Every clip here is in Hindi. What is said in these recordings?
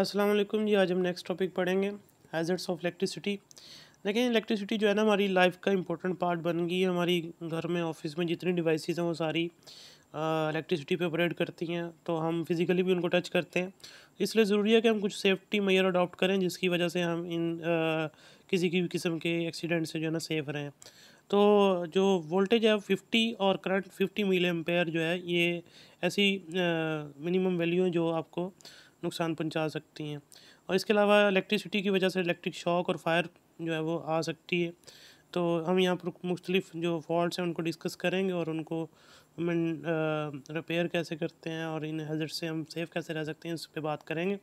असलम जी आज हम नेक्स्ट टॉपिक पढ़ेंगे हैज़र्ड्स ऑफ इलेक्ट्रिसिटी लेकिन इलेक्ट्रिसिटी जो है ना हमारी लाइफ का इंपॉर्टेंट पार्ट बन गई है हमारी घर में ऑफिस में जितनी डिवाइसेस हैं वो सारी इलेक्ट्रिसिटी पे ऑपरेट करती हैं तो हम फिज़िकली भी उनको टच करते हैं इसलिए ज़रूरी है कि हम कुछ सेफ्टी मेयर अडॉप्ट करें जिसकी वजह से हम इन आ, किसी की भी किस्म के एक्सीडेंट से जो है ना सेफ रहें तो जो वोल्टेज है फिफ्टी और करंट फिफ्टी मिली एम्पेयर जो है ये ऐसी मिनिमम वैल्यू है जो आपको नुकसान पहुंचा सकती हैं और इसके अलावा इलेक्ट्रिसिटी की वजह से इलेक्ट्रिक शॉक और फायर जो है वो आ सकती है तो हम यहाँ पर मुख्तलिफ जो फॉल्ट हैं उनको डिस्कस करेंगे और उनको हम रिपेयर कैसे करते हैं और इन हजर से हम सेफ़ कैसे रह सकते हैं इस पर बात करेंगे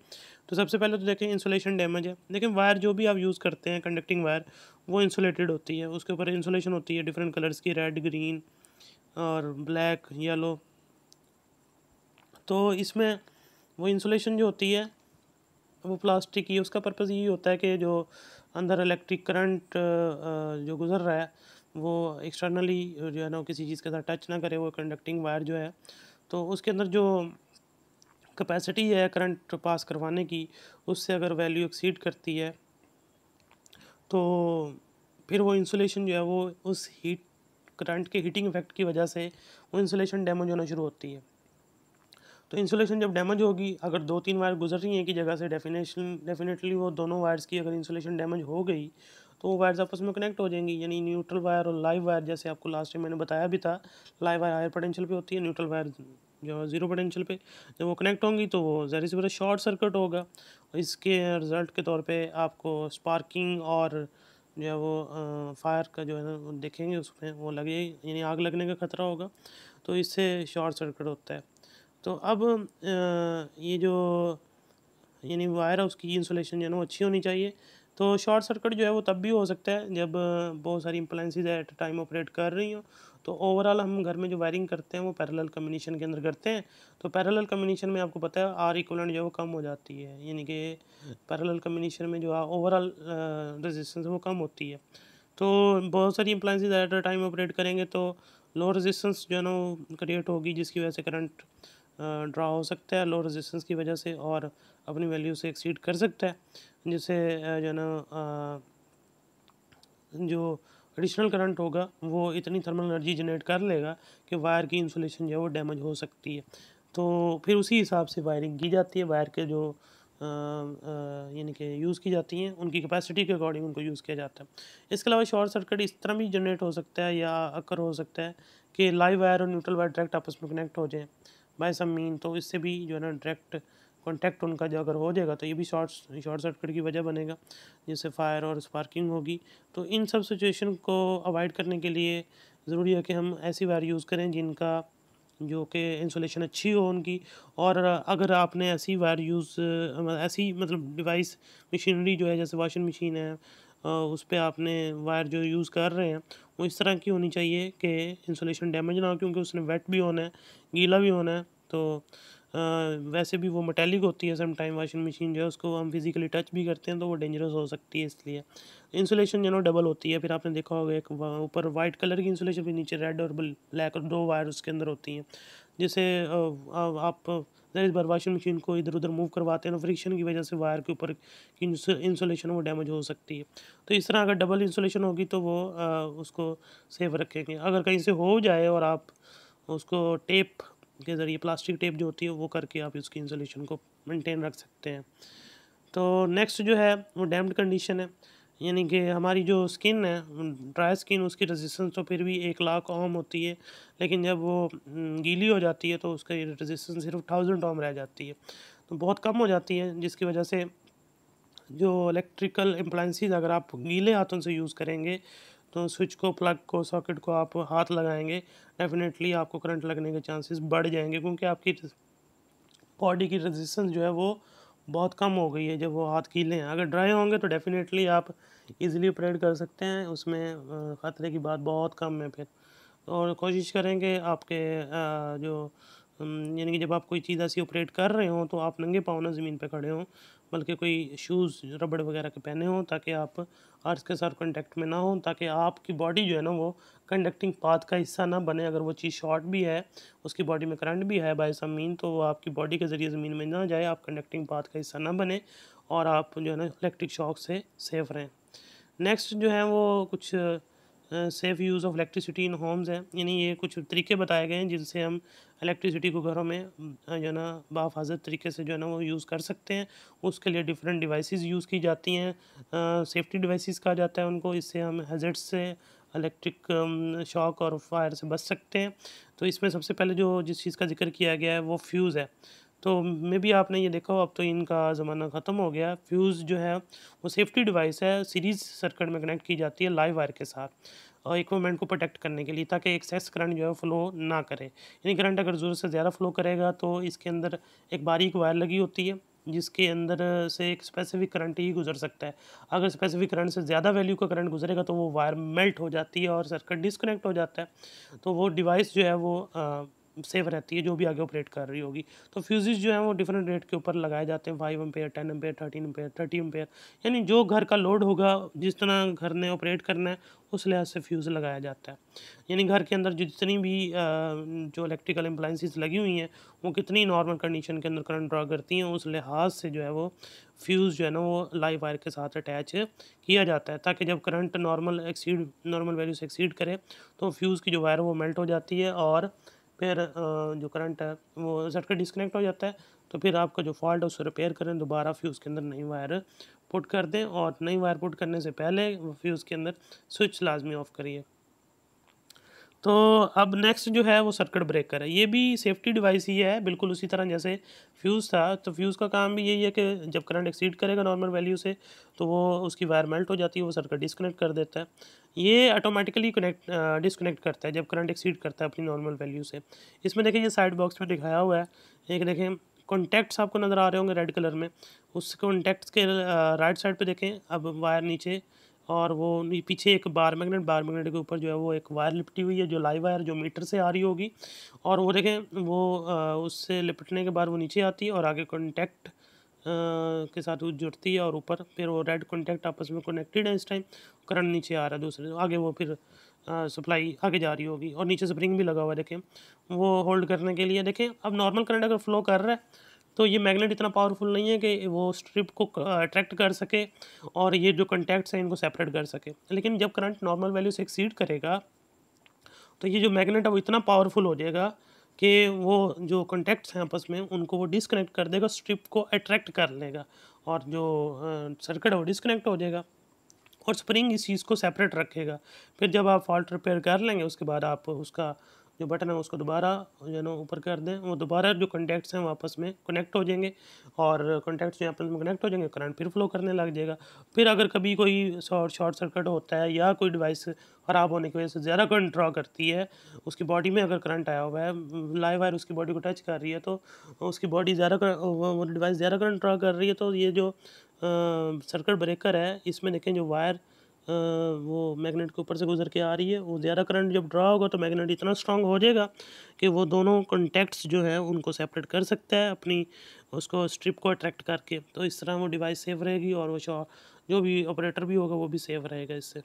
तो सबसे पहले तो देखें इंसुलेशन डैमेज है लेकिन वायर जो भी आप यूज़ करते हैं कंडक्टिंग वायर वो इंसुलेटेड होती है उसके ऊपर इंसुलेशन होती है डिफरेंट कलर्स की रेड ग्रीन और ब्लैक येलो तो इसमें वो इंसुलेशन जो होती है वो प्लास्टिक की उसका पर्पज़ यही होता है कि जो अंदर इलेक्ट्रिक करंट जो गुज़र रहा है वो एक्सटर्नली जो है ना किसी चीज़ के साथ टच ना करे वो कंडक्टिंग वायर जो है तो उसके अंदर जो कैपेसिटी है करंट पास करवाने की उससे अगर वैल्यू एक्सीड करती है तो फिर वो इंसुलेशन जो है वो उस हीट करंट के हीटिंग इफेक्ट की वजह से वो इंसुलेशन डैमेज होना शुरू होती है तो इंसुलेशन जब डैमेज होगी अगर दो तीन वायर गुजर रही हैं कि जगह से डेफिनेशन डेफिनेटली वो दोनों वायर्स की अगर इंसुलेशन डैमेज हो गई तो वो वायर्स आपस में कनेक्ट हो जाएंगी यानी न्यूट्रल वायर और लाइव वायर जैसे आपको लास्ट टाइम मैंने बताया भी था लाइव वायर हायर पोटेंशियल पे होती है न्यूट्रल वायर जो ज़ीरो पोटेंशियल पे जब वो कनेक्ट होंगी तो वो ज़रा से बड़ा शॉर्ट सर्किट होगा और इसके रिज़ल्ट के तौर पे आपको स्पार्किंग और जो है वो फायर का जो है ना देखेंगे उसमें वो लगे यानी आग लगने का खतरा होगा तो इससे शॉर्ट सर्किट होता है तो अब ये जो यानी वायर है उसकी इंसुलेशन जो है ना अच्छी होनी चाहिए तो शॉर्ट सर्किट जो है वो तब भी हो सकता है जब बहुत सारी इम्प्लाइंसिस एट टाइम ऑपरेट कर रही हो तो ओवरऑल हम घर में जो वायरिंग करते हैं वो पैरेलल कम्बिनेशन के अंदर करते हैं तो पैरेलल कम्बिनेशन में आपको पता है आर इक्वलेंट जो है वो कम हो जाती है यानी कि पैरेलल कम्बिनेशन में जो है ओवरऑल रेजिस्टेंस वो कम होती है तो बहुत सारी इम्प्लाइंसिस एट टाइम ऑपरेट करेंगे तो लो रेजिस्टेंस जो है ना वो क्रिएट होगी जिसकी वजह से करंट ड्रा हो सकता है लो रेजिस्टेंस की वजह से और अपनी वैल्यू से एक्सीड कर सकता है जिससे जो है ना जो एडिशनल करंट होगा वो इतनी थर्मल एनर्जी जनरेट कर लेगा कि वायर की इंसुलेशन जो है वो डैमेज हो सकती है तो फिर उसी हिसाब से वायरिंग की जाती है वायर के जो यानी कि यूज़ की जाती हैं उनकी कैपेसिटी के अकॉर्डिंग उनको यूज़ किया जाता है इसके अलावा शॉर्ट सर्किट इस तरह भी जनरेट हो सकता है या अक्कर हो सकता है कि लाइव वायर और न्यूट्रल वायर डायरेक्ट आपस में कनेक्ट हो जाएँ बाय सम मीन तो इससे भी जो है ना डायरेक्ट कॉन्टैक्ट उनका जो अगर हो जाएगा तो ये भी शॉर्ट शॉर्ट सर्किट की वजह बनेगा जिससे फायर और स्पार्किंग होगी तो इन सब सिचुएशन को अवॉइड करने के लिए ज़रूरी है कि हम ऐसी वायर यूज़ करें जिनका जो कि इंसुलेशन अच्छी हो उनकी और अगर आपने ऐसी वायर यूज़ ऐसी मतलब डिवाइस मशीनरी जो है जैसे वाशिंग मशीन है उस पर आपने वायर जो यूज़ कर रहे हैं वो इस तरह की होनी चाहिए कि इंसुलेशन डैमेज ना हो क्योंकि उसने वेट भी होना है गीला भी होना है तो वैसे भी वो मेटेलिक होती है समटाइम वाशिंग मशीन जो है उसको हम फिज़िकली टच भी करते हैं तो वो डेंजरस हो सकती है इसलिए इंसुलेशन जो है डबल होती है फिर आपने देखा होगा एक ऊपर वाइट कलर की इंसुलेशन फिर नीचे रेड और ब्लैक और दो वायर उसके अंदर होती हैं जिससे आप इस बार वाशिंग मशीन को इधर उधर मूव करवाते हैं तो फ्रिक्शन की वजह से वायर के ऊपर की इंसुलेशन वो डैमेज हो सकती है तो इस तरह अगर डबल इंसुलेशन होगी तो वो आ, उसको सेफ रखेंगे अगर कहीं से हो जाए और आप उसको टेप के ज़रिए प्लास्टिक टेप जो होती है वो करके आप इसकी इंसोलेशन को मेंटेन रख सकते हैं तो नेक्स्ट जो है वो डैम्ड कंडीशन है यानी कि हमारी जो स्किन है ड्राई स्किन उसकी रेजिस्टेंस तो फिर भी एक लाख ओम होती है लेकिन जब वो हम्म, गीली हो जाती है तो उसका रेजिस्टेंस सिर्फ थाउजेंड ओम रह जाती है तो बहुत कम हो जाती है जिसकी वजह से जो इलेक्ट्रिकल अप्लाइंसिस अगर आप गीले हाथों से यूज़ करेंगे तो स्विच को प्लग को सॉकेट को आप हाथ लगाएंगे डेफिनेटली आपको करंट लगने के चांसेस बढ़ जाएंगे क्योंकि आपकी बॉडी की रेजिस्टेंस जो है वो बहुत कम हो गई है जब वो हाथ कीले हैं अगर ड्राई होंगे तो डेफिनेटली आप इजीली ऑपरेट कर सकते हैं उसमें ख़तरे की बात बहुत कम है फिर और कोशिश करें कि आपके जो यानी कि जब आप कोई चीज़ ऐसी ऑपरेट कर रहे हो तो आप नंगे पावना ना ज़मीन पे खड़े हों बल्कि कोई शूज़ रबड़ वगैरह के पहने हों ताकि आप आर्स के साथ कॉन्टेक्ट में ना हो ताकि आपकी बॉडी जो है ना वो कंडक्टिंग पाथ का हिस्सा ना बने अगर वो चीज़ शॉर्ट भी है उसकी बॉडी में करंट भी है बाय मीन तो वो आपकी बॉडी के ज़रिए ज़मीन में ना जाए आप कंडक्टिंग पाथ का हिस्सा ना बने और आप जो है ना इलेक्ट्रिक शॉक से सेफ रहें नेक्स्ट जो है वो कुछ safe use of electricity in homes है यानी ये कुछ तरीके बताए गए हैं जिनसे हम इलेक्ट्रिसिटी को घरों में जो है ना बाफाजत तरीके से जो है ना वो यूज़ कर सकते हैं उसके लिए डिफरेंट डिवाइसेस यूज़ की जाती हैं सेफ्टी डिवाइसेस कहा जाता है उनको इससे हम हजर्ट से इलेक्ट्रिक शॉक और फायर से बच सकते हैं तो इसमें सबसे पहले जो जिस चीज़ का जिक्र किया गया है वो फ्यूज़ है तो मे भी आपने ये देखा हो अब तो इनका ज़माना ख़त्म हो गया फ्यूज़ जो है वो सेफ्टी डिवाइस है सीरीज़ सर्कट में कनेक्ट की जाती है लाइव वायर के साथ और इक्वमेंट को प्रोटेक्ट करने के लिए ताकि एक्सेस करंट जो है फ्लो ना करे यानी करंट अगर ज़रूरत से ज़्यादा फ्लो करेगा तो इसके अंदर एक बारीक वायर लगी होती है जिसके अंदर से एक स्पेसिफिक करंट ही गुजर सकता है अगर स्पेसिफिक करंट से ज़्यादा वैल्यू का करंट गुजरेगा तो वो वायर मेल्ट हो जाती है और सर्कट डिसकनेक्ट हो जाता है तो वो डिवाइस जो है वो सेफ रहती है जो भी आगे ऑपरेट कर रही होगी तो फ्यूज़ जो है वो डिफरेंट रेट के ऊपर लगाए जाते हैं five ampere ten ampere thirteen ampere thirty ampere यानी जो घर का लोड होगा जिस तरह घर ने ऑपरेट करना है उस लिहाज से फ्यूज़ लगाया जाता है यानी घर के अंदर जितनी भी जो इलेक्ट्रिकल एम्प्लाइंसिस लगी हुई हैं वो कितनी नॉर्मल कंडीशन के अंदर करंट ड्रा करती हैं उस लिहाज से जो है वो फ्यूज़ जो है ना वो लाइव वायर के साथ अटैच किया जाता है ताकि जब current normal exceed normal value से एक्सीड करे तो फ्यूज़ की जो वायर वो मेल्ट हो जाती है और फिर जो करंट है वो सर्किट डिसकनेक्ट हो जाता है तो फिर आपका जो फॉल्ट है उसको रिपेयर करें दोबारा फ्यूज़ के अंदर नई वायर पुट कर दें और नई वायर पुट करने से पहले फ्यूज़ के अंदर स्विच लाजमी ऑफ करिए तो अब नेक्स्ट जो है वो सर्किट ब्रेकर है ये भी सेफ्टी डिवाइस ही है बिल्कुल उसी तरह जैसे फ्यूज़ था तो फ्यूज़ का काम भी यही है कि जब करंट एक्सीड करेगा नॉर्मल वैल्यू से तो वो उसकी वायर मेल्ट हो जाती है वो सर्किट डिसकनेक्ट कर देता है ये ऑटोमेटिकली कनेक्ट डिसकनेक्ट करता है जब करंट एक्सीड करता है अपनी नॉर्मल वैल्यू से इसमें देखें ये साइड बॉक्स में दिखाया हुआ है एक देखें कॉन्टैक्ट्स आपको नज़र आ रहे होंगे रेड कलर में उस कॉन्टैक्ट्स के राइट साइड पर देखें अब वायर नीचे और वो पीछे एक बार मैग्नेट बार मैग्नेट के ऊपर जो है वो एक वायर लिपटी हुई है जो लाइव वायर जो मीटर से आ रही होगी और वो देखें वो उससे लिपटने के बाद वो नीचे आती है और आगे कॉन्टैक्ट के साथ वो जुड़ती है और ऊपर फिर वो रेड कॉन्टैक्ट आपस में कनेक्टेड है इस टाइम करंट नीचे आ रहा है दूसरे आगे वो फिर सप्लाई आगे जा रही होगी और नीचे स्प्रिंग भी लगा हुआ है देखें वो होल्ड करने के लिए देखें अब नॉर्मल करंट अगर फ्लो कर रहा है तो ये मैग्नेट इतना पावरफुल नहीं है कि वो स्ट्रिप को अट्रैक्ट कर सके और ये जो कंटैक्ट्स हैं इनको सेपरेट कर सके लेकिन जब करंट नॉर्मल वैल्यू से एक्सीड करेगा तो ये जो मैग्नेट है वो इतना पावरफुल हो जाएगा कि वो जो कॉन्टैक्ट्स हैं आपस में उनको वो डिसकनेक्ट कर देगा स्ट्रिप को अट्रैक्ट कर लेगा और जो सर्किट है वो डिसकनेक्ट हो जाएगा और स्प्रिंग इस चीज़ को सेपरेट रखेगा फिर जब आप फॉल्ट रिपेयर कर लेंगे उसके बाद आप उसका जो बटन है उसको दोबारा जो ना ऊपर कर दें वो दोबारा जो कॉन्टैक्ट्स हैं वापस में कनेक्ट हो जाएंगे और कॉन्टैक्ट्स जो आपस में कनेक्ट हो जाएंगे करंट फिर फ्लो करने लग जाएगा फिर अगर कभी कोई शॉर्ट शॉर्ट सर्किट होता है या कोई डिवाइस ख़राब होने की वजह से ज़्यादा करंट ड्रा करती है उसकी बॉडी में अगर करंट आया हुआ है लाइव वायर उसकी बॉडी को टच कर रही है तो उसकी बॉडी ज़्यादा वो डिवाइस ज़्यादा करंट ड्रा कर रही है तो ये जो सर्किट ब्रेकर है इसमें देखें जो वायर वो मैग्नेट के ऊपर से गुजर के आ रही है वो ज़्यादा करंट जब ड्रा होगा तो मैग्नेट इतना स्ट्रांग हो जाएगा कि वो दोनों कॉन्टैक्ट्स जो है उनको सेपरेट कर सकता है अपनी उसको स्ट्रिप को अट्रैक्ट करके तो इस तरह वो डिवाइस सेफ रहेगी और वो जो भी ऑपरेटर भी होगा वो भी सेफ रहेगा इससे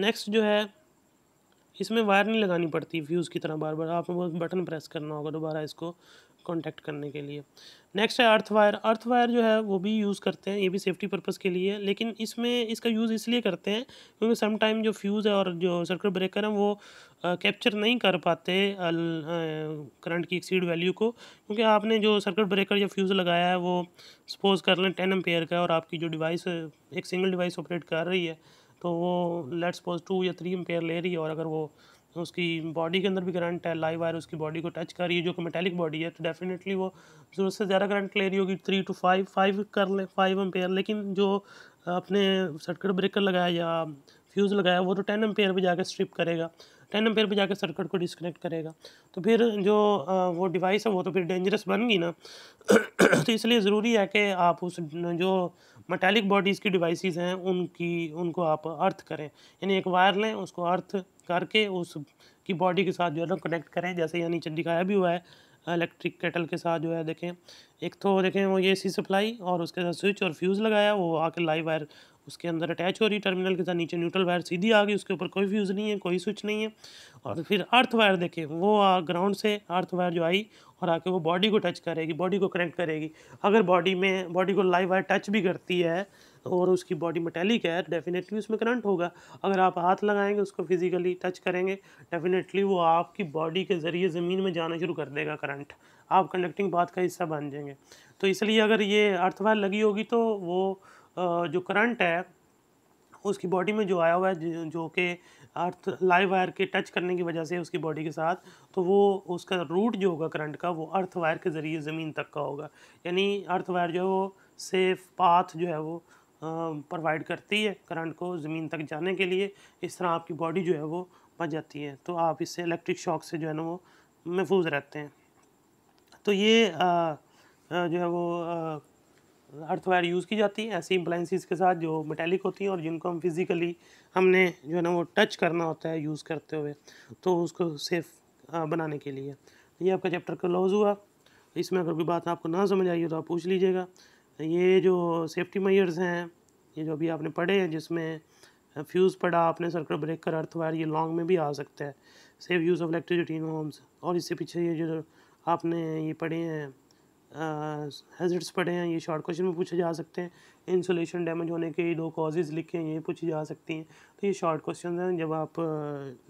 नेक्स्ट जो है इसमें वायर नहीं लगानी पड़ती फ्यूज़ की तरह बार बार आपको बस बटन प्रेस करना होगा दोबारा इसको कॉन्टैक्ट करने के लिए नेक्स्ट है अर्थ वायर अर्थ वायर जो है वो भी यूज़ करते हैं ये भी सेफ्टी पर्पज़ के लिए लेकिन इसमें इसका यूज़ इसलिए करते हैं क्योंकि समटाइम जो फ्यूज़ है और जो सर्कट ब्रेकर है वो कैप्चर नहीं कर पाते करंट की एक्सीड वैल्यू को क्योंकि आपने जो सर्कट ब्रेकर या फ्यूज़ लगाया है वो सपोज़ कर लें टेन एम का और आपकी जो डिवाइस एक सिंगल डिवाइस ऑपरेट कर रही है तो वो लेट सपोज टू या थ्री एम्पेयर ले रही है और अगर वो उसकी बॉडी के अंदर भी करंट है लाइव वायर उसकी बॉडी को टच कर रही है जो कि मेटेलिक बॉडी है तो डेफिनेटली वो ज़रूरत से ज़्यादा करंट ले रही होगी थ्री टू फाइव फाइव कर ले फाइव एम्पेयर लेकिन जो अपने सर्किट ब्रेकर लगाया या फ्यूज़ लगाया वो तो टेन एम्पेयर पर जाकर स्ट्रिप करेगा टेन एम्पेयर पर जाकर सर्किट को डिसकनेक्ट करेगा तो फिर जो वो डिवाइस है वो तो फिर डेंजरस बन गई ना तो इसलिए ज़रूरी है कि आप उस जो मेटालिक बॉडीज़ की डिवाइसेस हैं उनकी उनको आप अर्थ करें यानी एक वायर लें उसको अर्थ करके उस की बॉडी के साथ जो है ना कनेक्ट करें जैसे यहाँ नीचे दिखाया भी हुआ है इलेक्ट्रिक केटल के साथ जो है देखें एक तो देखें वो ये सी सप्लाई और उसके साथ स्विच और फ्यूज़ लगाया वो आके लाइव वायर उसके अंदर अटैच हो रही टर्मिनल के साथ नीचे न्यूट्रल वायर सीधी आ गई उसके ऊपर कोई फ्यूज़ नहीं है कोई स्विच नहीं है और फिर अर्थ वायर देखें वो ग्राउंड से अर्थ वायर जो आई और आके वो बॉडी को टच करेगी बॉडी को कनेक्ट करेगी अगर बॉडी में बॉडी को लाइव वायर टच भी करती है और उसकी बॉडी मेटेलिक है डेफिनेटली उसमें करंट होगा अगर आप हाथ लगाएंगे उसको फिजिकली टच करेंगे डेफिनेटली वो आपकी बॉडी के ज़रिए ज़मीन में जाना शुरू कर देगा करंट आप कंडक्टिंग बात का हिस्सा बन जाएंगे तो इसलिए अगर ये अर्थवायर लगी होगी तो वो जो करंट है उसकी बॉडी में जो आया हुआ है जो कि अर्थ लाइव वायर के टच करने की वजह से उसकी बॉडी के साथ तो वो उसका रूट जो होगा करंट का वो अर्थ वायर के ज़रिए ज़मीन तक का होगा यानी अर्थ वायर जो है वो सेफ पाथ जो है वो प्रोवाइड करती है करंट को ज़मीन तक जाने के लिए इस तरह आपकी बॉडी जो है वो बच जाती है तो आप इससे इलेक्ट्रिक शॉक से जो है ना वो महफूज रहते हैं तो ये आ, जो है वो अर्थवायर यूज़ की जाती है ऐसी इम्प्लाइंसिस के साथ जो मेटेलिक होती हैं और जिनको हम फिज़िकली हमने जो है ना वो टच करना होता है यूज़ करते हुए तो उसको सेफ़ बनाने के लिए ये आपका चैप्टर क्लोज हुआ इसमें अगर कोई बात आपको ना समझ आई हो तो आप पूछ लीजिएगा ये जो सेफ्टी मैयर्स हैं ये जो अभी आपने पढ़े हैं जिसमें फ्यूज़ पड़ा आपने सर्कल ब्रेकर अर्थवायर ये लॉन्ग में भी आ सकता है safe use of electricity in homes और इससे पीछे ये जो आपने ये पढ़े हैं हजर्ड्स पढ़े हैं ये शॉर्ट क्वेश्चन में पूछे जा सकते हैं इंसुलेशन डैमेज होने के दो कॉजेज़ लिखे हैं ये पूछी जा सकती हैं तो ये शॉर्ट क्वेश्चन हैं जब आप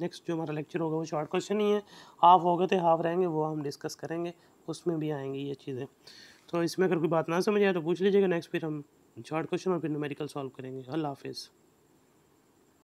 नेक्स्ट जो हमारा लेक्चर होगा वो शॉर्ट क्वेश्चन ही है हाफ हो गए थे हाफ रहेंगे वो हम डिस्कस करेंगे उसमें भी आएंगी ये चीज़ें तो इसमें अगर कोई बात ना समझ आए तो पूछ लीजिएगा नेक्स्ट फिर हम शॉर्ट क्वेश्चन और फिर न्यूमेरिकल सॉल्व करेंगे अल्लाह हाफिज़